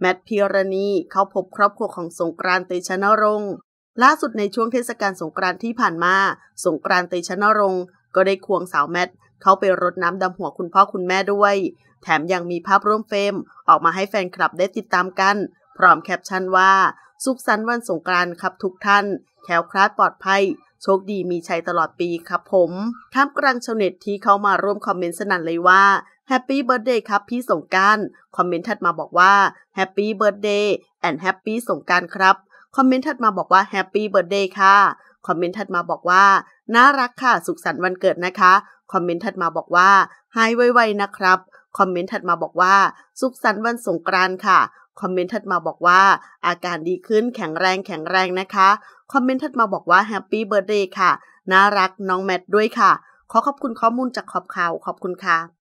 แมทพิรณีเข้าพบครอบครัวของสงกรานเตชะนรงค์ล่าสุดในช่วงเทศกาลสงกรานที่ผ่านมา สงกรานเตชะนรงค์ ก็ได้ควงสาวแมทเข้าไปรดน้ำดำหัวคุณพ่อคุณแม่ด้วย แถมยังมีภาพร่วมเฟรมออกมาให้แฟนคลับได้ติดตามกัน พร้อมแคปชั่นว่าสุขสันต์วันสงกรานต์ครับทุกท่านแคล้วคลาดปลอดภัย โชคดีมีชัยตลอดปีครับผมท่ามกลางชาวเน็ตที่เข้ามาร่วมคอมเมนต์สนั่นเลยว่าแฮปปี้เบิร์ดเดย์ครับพี่สงการคอมเมนต์ถัดมาบอกว่าแฮปปี้เบิร์ดเดย์แอนด์แฮปปี้สงการครับ คอมเมนต์ถัดมาบอกว่าแฮปปี้เบิร์ดเดย์ค่ะ คอมเมนต์ถัดมาบอกว่าน่ารักค่ะ สุขสันต์วันเกิดนะคะ คอมเมนต์ถัดมาบอกว่าหายไวๆนะครับ คอมเมนต์ถัดมาบอกว่าสุขสันต์วันสงกรานต์ค่ะ คอมเมนต์ถัดมาบอกว่าอาการดีขึ้นแข็งแรงแข็งแรงนะคะ คอมเมนต์ถัดมาบอกว่าแฮปปี้เบิร์ดเดย์ค่ะ น่ารักน้องแมทด้วยค่ะ ขอขอบคุณข้อมูลจากขอบข่าวขอบคุณค่ะ